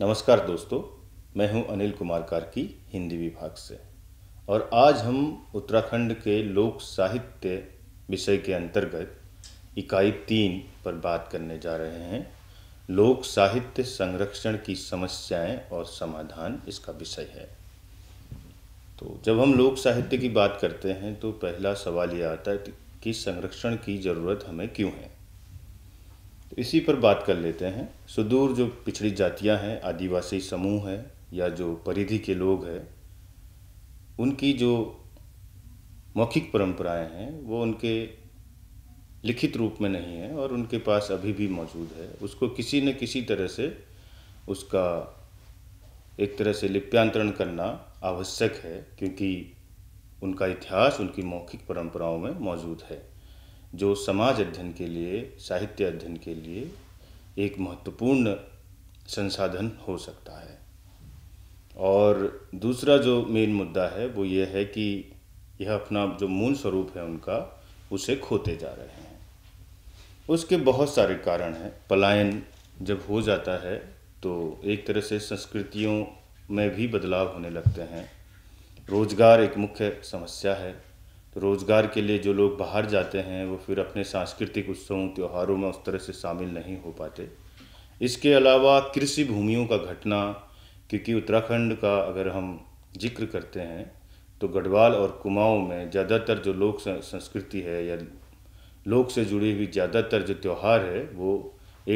नमस्कार दोस्तों मैं हूं अनिल कुमार कार्की हिंदी विभाग से और आज हम उत्तराखंड के लोक साहित्य विषय के अंतर्गत इकाई तीन पर बात करने जा रहे हैं लोक साहित्य संरक्षण की समस्याएं और समाधान इसका विषय है तो जब हम लोक साहित्य की बात करते हैं तो पहला सवाल ये आता है कि संरक्षण की ज़रूरत हमें क्यों है तो इसी पर बात कर लेते हैं सुदूर जो पिछड़ी जातियां हैं आदिवासी समूह हैं या जो परिधि के लोग हैं उनकी जो मौखिक परंपराएं हैं वो उनके लिखित रूप में नहीं है और उनके पास अभी भी मौजूद है उसको किसी न किसी तरह से उसका एक तरह से लिप्यांतरण करना आवश्यक है क्योंकि उनका इतिहास उनकी मौखिक परंपराओं में मौजूद है जो समाज अध्ययन के लिए साहित्य अध्ययन के लिए एक महत्वपूर्ण संसाधन हो सकता है और दूसरा जो मेन मुद्दा है वो ये है कि यह अपना जो मूल स्वरूप है उनका उसे खोते जा रहे हैं उसके बहुत सारे कारण हैं पलायन जब हो जाता है तो एक तरह से संस्कृतियों में भी बदलाव होने लगते हैं रोजगार एक मुख्य समस्या है तो रोज़गार के लिए जो लोग बाहर जाते हैं वो फिर अपने सांस्कृतिक उत्सवों त्योहारों में उस तरह से शामिल नहीं हो पाते इसके अलावा कृषि भूमियों का घटना क्योंकि उत्तराखंड का अगर हम जिक्र करते हैं तो गढ़वाल और कुमाऊं में ज़्यादातर जो लोक संस्कृति है या लोक से जुड़ी हुई ज़्यादातर जो त्यौहार है वो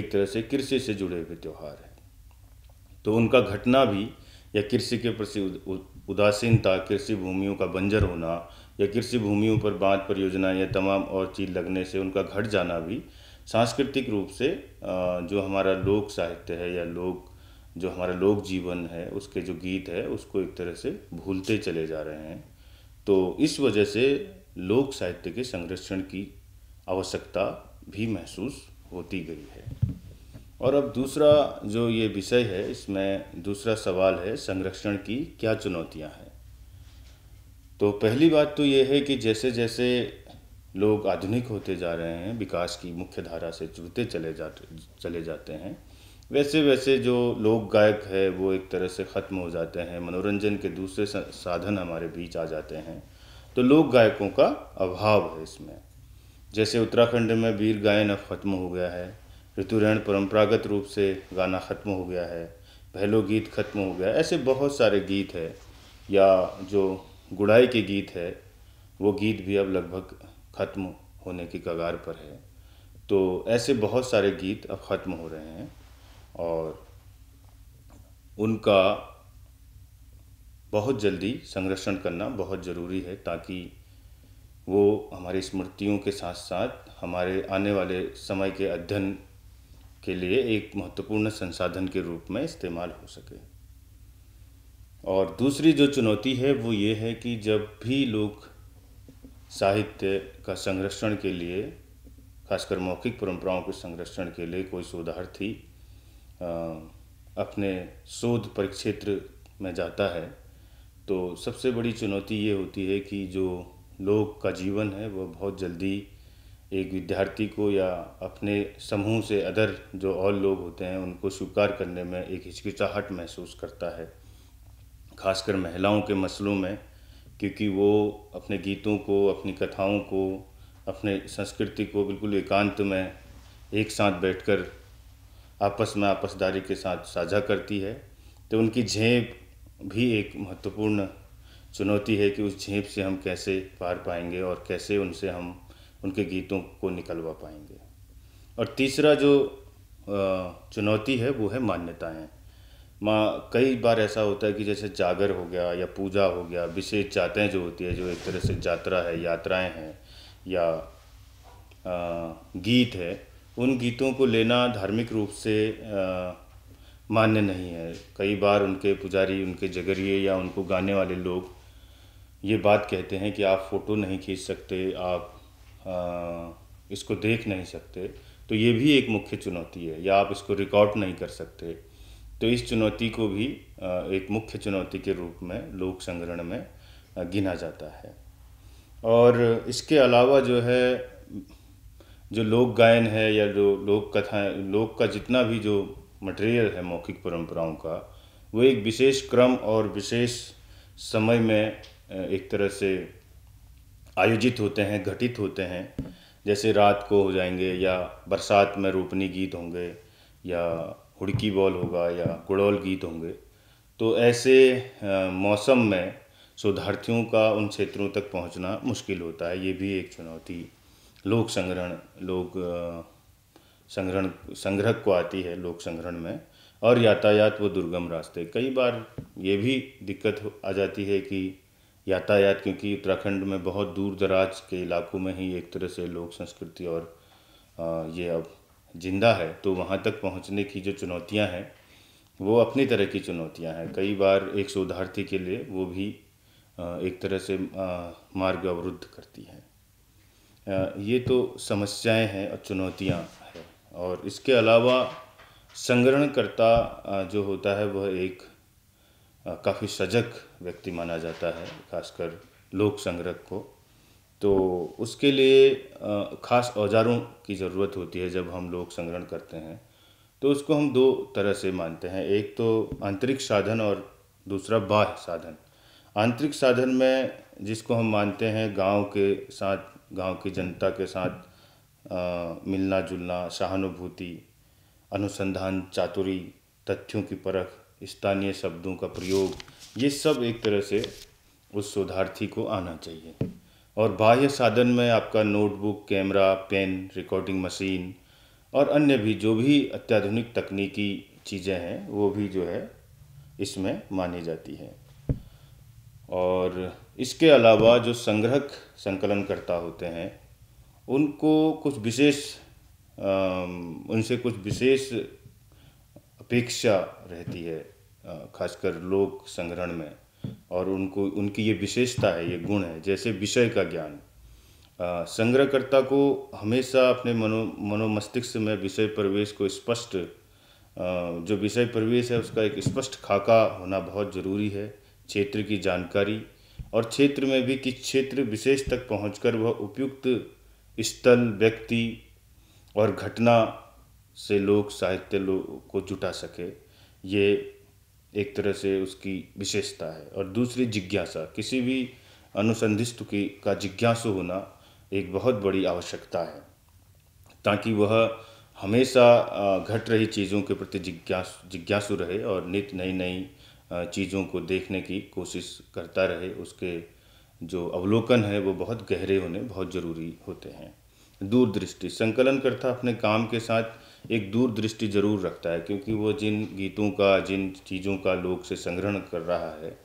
एक तरह से कृषि से जुड़े हुए त्यौहार है तो उनका घटना भी या कृषि के प्रति उदासीनता कृषि भूमियों का बंजर होना या कृषि भूमियों पर बांध परियोजना या तमाम और चीज लगने से उनका घट जाना भी सांस्कृतिक रूप से जो हमारा लोक साहित्य है या लोक जो हमारा लोक जीवन है उसके जो गीत है उसको एक तरह से भूलते चले जा रहे हैं तो इस वजह से लोक साहित्य के संरक्षण की आवश्यकता भी महसूस होती गई है और अब दूसरा जो ये विषय है इसमें दूसरा सवाल है संरक्षण की क्या चुनौतियां हैं तो पहली बात तो ये है कि जैसे जैसे लोग आधुनिक होते जा रहे हैं विकास की मुख्य धारा से जुड़ते चले जाते चले जाते हैं वैसे वैसे जो लोक गायक है वो एक तरह से ख़त्म हो जाते हैं मनोरंजन के दूसरे साधन हमारे बीच आ जाते हैं तो लोक गायकों का अभाव है इसमें जैसे उत्तराखंड में वीर गायन अब ख़त्म हो गया है ऋतुरैन परंपरागत रूप से गाना ख़त्म हो गया है भैलो गीत ख़त्म हो गया ऐसे बहुत सारे गीत है या जो गुड़ाई के गीत है वो गीत भी अब लगभग ख़त्म होने की कगार पर है तो ऐसे बहुत सारे गीत अब ख़त्म हो रहे हैं और उनका बहुत जल्दी संरक्षण करना बहुत ज़रूरी है ताकि वो हमारी स्मृतियों के साथ साथ हमारे आने वाले समय के अध्ययन के लिए एक महत्वपूर्ण संसाधन के रूप में इस्तेमाल हो सके और दूसरी जो चुनौती है वो ये है कि जब भी लोग साहित्य का संरक्षण के लिए खासकर मौखिक परंपराओं के संरक्षण के लिए कोई शोधार्थी अपने शोध परिक्षेत्र में जाता है तो सबसे बड़ी चुनौती ये होती है कि जो लोग का जीवन है वह बहुत जल्दी एक विद्यार्थी को या अपने समूह से अदर जो और लोग होते हैं उनको स्वीकार करने में एक हिचकिचाहट महसूस करता है खासकर महिलाओं के मसलों में क्योंकि वो अपने गीतों को अपनी कथाओं को अपने संस्कृति को बिल्कुल एकांत में एक साथ बैठकर आपस में आपसदारी के साथ साझा करती है तो उनकी झेप भी एक महत्वपूर्ण चुनौती है कि उस झेप से हम कैसे पार पाएंगे और कैसे उनसे हम उनके गीतों को निकलवा पाएंगे और तीसरा जो चुनौती है वो है मान्यताएं माँ कई बार ऐसा होता है कि जैसे जागर हो गया या पूजा हो गया विशेष जातें जो होती है जो एक तरह से यात्रा है यात्राएं हैं या आ, गीत है उन गीतों को लेना धार्मिक रूप से मान्य नहीं है कई बार उनके पुजारी उनके जगरिए या उनको गाने वाले लोग ये बात कहते हैं कि आप फ़ोटो नहीं खींच सकते आप आ, इसको देख नहीं सकते तो ये भी एक मुख्य चुनौती है या आप इसको रिकॉर्ड नहीं कर सकते तो इस चुनौती को भी एक मुख्य चुनौती के रूप में लोक संग्रहण में गिना जाता है और इसके अलावा जो है जो लोक गायन है या जो लोक कथाएं लोक का जितना भी जो मटेरियल है मौखिक परंपराओं का वो एक विशेष क्रम और विशेष समय में एक तरह से आयोजित होते हैं घटित होते हैं जैसे रात को हो जाएंगे या बरसात में रोपनी गीत होंगे या हुड़की बॉल होगा या कुड़ौल गीत होंगे तो ऐसे मौसम में शोधार्थियों का उन क्षेत्रों तक पहुंचना मुश्किल होता है ये भी एक चुनौती लोक संग्रहण लोक संग्रहण संग्रह को आती है लोक संग्रहण में और यातायात वो दुर्गम रास्ते कई बार ये भी दिक्कत आ जाती है कि यातायात क्योंकि उत्तराखंड में बहुत दूर दराज के इलाकों में ही एक तरह से लोक संस्कृति और ये अब ज़िंदा है तो वहाँ तक पहुँचने की जो चुनौतियाँ हैं वो अपनी तरह की चुनौतियाँ हैं कई बार एक शोधार्थी के लिए वो भी एक तरह से मार्ग अवरुद्ध करती है ये तो समस्याएं हैं और चुनौतियाँ हैं और इसके अलावा संग्रहणकर्ता जो होता है वह एक काफ़ी सजग व्यक्ति माना जाता है खासकर लोक संग्रह को तो उसके लिए ख़ास औजारों की ज़रूरत होती है जब हम लोग संग्रहण करते हैं तो उसको हम दो तरह से मानते हैं एक तो आंतरिक साधन और दूसरा बाह्य साधन आंतरिक साधन में जिसको हम मानते हैं गांव के साथ गांव की जनता के साथ आ, मिलना जुलना सहानुभूति अनुसंधान चातुरी तथ्यों की परख स्थानीय शब्दों का प्रयोग ये सब एक तरह से उस शोधार्थी को आना चाहिए और बाह्य साधन में आपका notebook camera pen recording machine और अन्य भी जो भी अत्याधुनिक तकनीकी चीज़ें हैं वो भी जो है इसमें मानी जाती हैं और इसके अलावा जो संग्रहक संकलनकर्ता होते हैं उनको कुछ विशेष उनसे कुछ विशेष अपेक्षा रहती है खासकर लोक संग्रहण में और उनको उनकी ये विशेषता है ये गुण है जैसे विषय का ज्ञान संग्रहकर्ता को हमेशा अपने मनो मनोमस्तिष्क में विषय प्रवेश को स्पष्ट जो विषय प्रवेश है उसका एक स्पष्ट खाका होना बहुत ज़रूरी है क्षेत्र की जानकारी और क्षेत्र में भी किस क्षेत्र विशेष तक पहुँच वह उपयुक्त स्थल व्यक्ति और घटना से लोग साहित्य लोग को जुटा सके ये एक तरह से उसकी विशेषता है और दूसरी जिज्ञासा किसी भी अनुसंधिष्ट की का जिज्ञासु होना एक बहुत बड़ी आवश्यकता है ताकि वह हमेशा घट रही चीज़ों के प्रति जिज्ञास जिज्ञासु रहे और नित नई नई चीज़ों को देखने की कोशिश करता रहे उसके जो अवलोकन है वो बहुत गहरे होने बहुत ज़रूरी होते हैं दूरदृष्टि संकलनकर्ता अपने काम के साथ एक दूरदृष्टि जरूर रखता है क्योंकि वो जिन गीतों का जिन चीज़ों का लोग से संग्रहण कर रहा है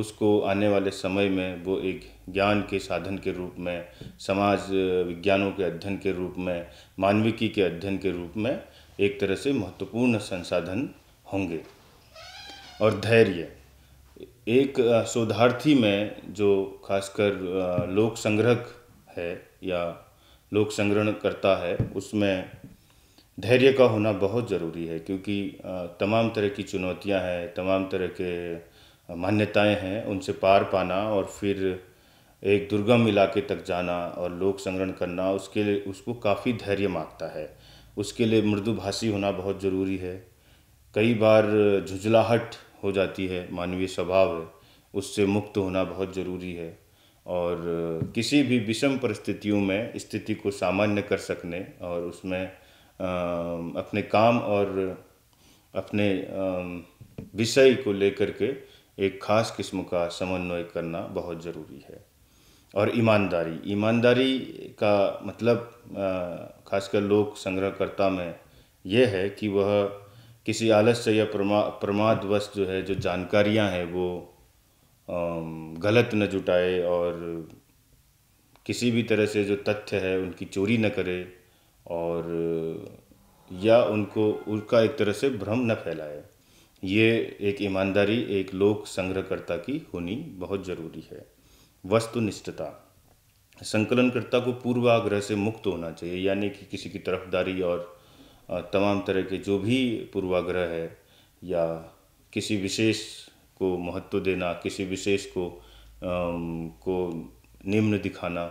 उसको आने वाले समय में वो एक ज्ञान के साधन के रूप में समाज विज्ञानों के अध्ययन के रूप में मानविकी के अध्ययन के रूप में एक तरह से महत्वपूर्ण संसाधन होंगे और धैर्य एक शोधार्थी में जो खासकर लोक संग्रह है या लोक संग्रहण करता है उसमें धैर्य का होना बहुत ज़रूरी है क्योंकि तमाम तरह की चुनौतियां हैं तमाम तरह के मान्यताएं हैं उनसे पार पाना और फिर एक दुर्गम इलाके तक जाना और लोक संग्रहण करना उसके लिए उसको काफ़ी धैर्य मांगता है उसके लिए मृदुभाषी होना बहुत ज़रूरी है कई बार झुझलाहट हो जाती है मानवीय स्वभाव है उससे मुक्त होना बहुत ज़रूरी है और किसी भी विषम परिस्थितियों में स्थिति को सामान्य कर सकने और उसमें अपने काम और अपने विषय को लेकर के एक खास किस्म का समन्वय करना बहुत ज़रूरी है और ईमानदारी ईमानदारी का मतलब खासकर लोक संग्रहकर्ता में यह है कि वह किसी आलस्य या प्रमा प्रमादवश जो है जो जानकारियां हैं वो गलत न जुटाए और किसी भी तरह से जो तथ्य है उनकी चोरी न करे और या उनको उनका एक तरह से भ्रम न फैलाए ये एक ईमानदारी एक लोक संग्रहकर्ता की होनी बहुत ज़रूरी है वस्तुनिष्ठता संकलनकर्ता को पूर्वाग्रह से मुक्त होना चाहिए यानी कि किसी की तरफदारी और तमाम तरह के जो भी पूर्वाग्रह है या किसी विशेष को महत्व देना किसी विशेष को आ, को निम्न दिखाना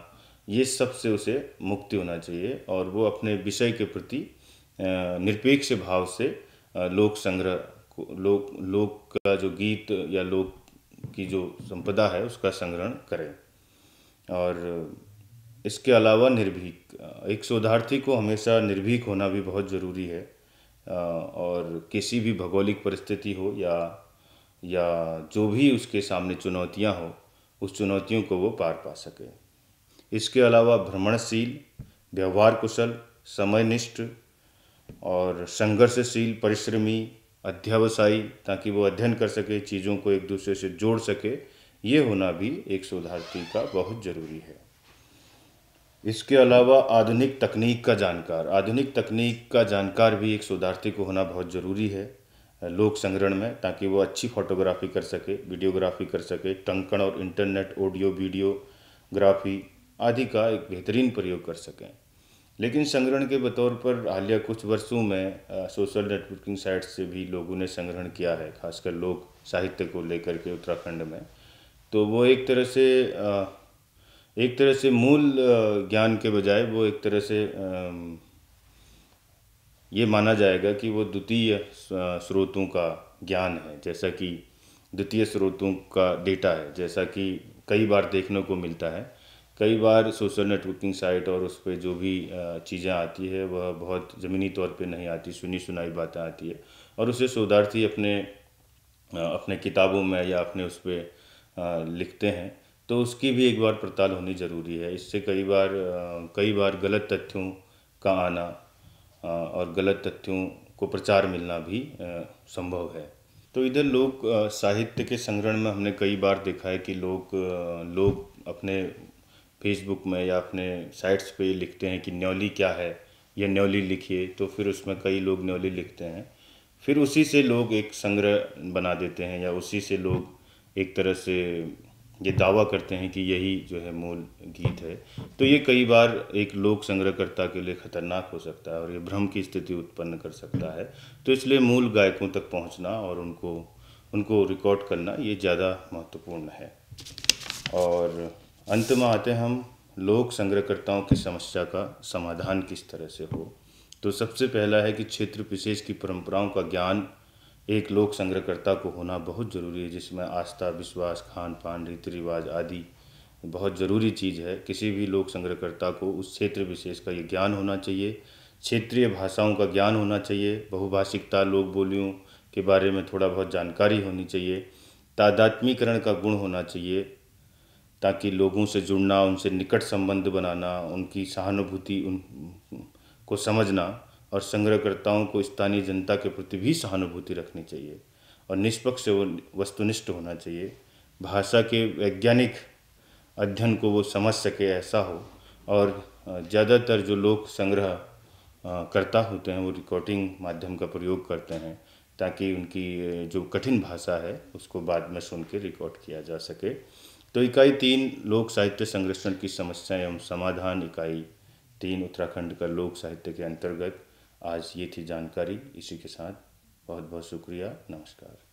ये सब से उसे मुक्ति होना चाहिए और वो अपने विषय के प्रति निरपेक्ष भाव से लोक संग्रह लोक लोक का जो गीत या लोक की जो संपदा है उसका संग्रहण करें और इसके अलावा निर्भीक एक शोधार्थी को हमेशा निर्भीक होना भी बहुत ज़रूरी है और किसी भी भौगोलिक परिस्थिति हो या या जो भी उसके सामने चुनौतियां हो उस चुनौतियों को वो पार पा सके इसके अलावा भ्रमणशील व्यवहार कुशल समयनिष्ठ और संघर्षशील परिश्रमी अध्यावसायी ताकि वो अध्ययन कर सके चीज़ों को एक दूसरे से जोड़ सके ये होना भी एक शोधार्थी का बहुत ज़रूरी है इसके अलावा आधुनिक तकनीक का जानकार आधुनिक तकनीक का जानकार भी एक शोधार्थी को होना बहुत ज़रूरी है लोक संग्रहण में ताकि वो अच्छी फोटोग्राफी कर सके वीडियोग्राफी कर सके टंकण और इंटरनेट ऑडियो वीडियोग्राफी आदि का एक बेहतरीन प्रयोग कर सकें लेकिन संग्रहण के बतौर पर हालिया कुछ वर्षों में सोशल नेटवर्किंग साइट से भी लोगों ने संग्रहण किया है खासकर लोक साहित्य को लेकर के उत्तराखंड में तो वो एक तरह से एक तरह से मूल ज्ञान के बजाय वो एक तरह से ये माना जाएगा कि वो द्वितीय स्रोतों का ज्ञान है जैसा कि द्वितीय स्रोतों का डेटा है जैसा कि कई बार देखने को मिलता है कई बार सोशल नेटवर्किंग साइट और उस पर जो भी चीज़ें आती है वह बहुत ज़मीनी तौर पे नहीं आती सुनी सुनाई बातें आती है और उसे शोधार्थी अपने अपने किताबों में या अपने उस पर लिखते हैं तो उसकी भी एक बार पड़ताल होनी ज़रूरी है इससे कई बार कई बार गलत तथ्यों का आना और गलत तथ्यों को प्रचार मिलना भी संभव है तो इधर लोक साहित्य के संग्रहण में हमने कई बार देखा है कि लोग लोग अपने फेसबुक में या अपने साइट्स पे लिखते हैं कि न्योली क्या है या न्योली लिखिए तो फिर उसमें कई लोग न्योली लिखते हैं फिर उसी से लोग एक संग्रह बना देते हैं या उसी से लोग एक तरह से ये दावा करते हैं कि यही जो है मूल गीत है तो ये कई बार एक लोक संग्रहकर्ता के लिए खतरनाक हो सकता है और ये भ्रम की स्थिति उत्पन्न कर सकता है तो इसलिए मूल गायकों तक पहुंचना और उनको उनको रिकॉर्ड करना ये ज़्यादा महत्वपूर्ण है और अंत में आते हैं हम लोक संग्रहकर्ताओं की समस्या का समाधान किस तरह से हो तो सबसे पहला है कि क्षेत्र विशेष की परंपराओं का ज्ञान एक लोक संग्रहकर्ता को होना बहुत ज़रूरी है जिसमें आस्था विश्वास खान पान रीति रिवाज आदि बहुत ज़रूरी चीज़ है किसी भी लोक संग्रहकर्ता को उस क्षेत्र विशेष का ये ज्ञान होना चाहिए क्षेत्रीय भाषाओं का ज्ञान होना चाहिए बहुभाषिकता लोक बोलियों के बारे में थोड़ा बहुत जानकारी होनी चाहिए तादात्मीकरण का गुण होना चाहिए ताकि लोगों से जुड़ना उनसे निकट संबंध बनाना उनकी सहानुभूति उन को समझना और संग्रहकर्ताओं को स्थानीय जनता के प्रति भी सहानुभूति रखनी चाहिए और निष्पक्ष वस्तुनिष्ठ होना चाहिए भाषा के वैज्ञानिक अध्ययन को वो समझ सके ऐसा हो और ज़्यादातर जो लोग संग्रह करता होते हैं वो रिकॉर्डिंग माध्यम का प्रयोग करते हैं ताकि उनकी जो कठिन भाषा है उसको बाद में सुन के रिकॉर्ड किया जा सके तो इकाई तीन लोक साहित्य संरक्षण की समस्याएं एवं समाधान इकाई तीन उत्तराखंड का लोक साहित्य के अंतर्गत आज ये थी जानकारी इसी के साथ बहुत बहुत शुक्रिया नमस्कार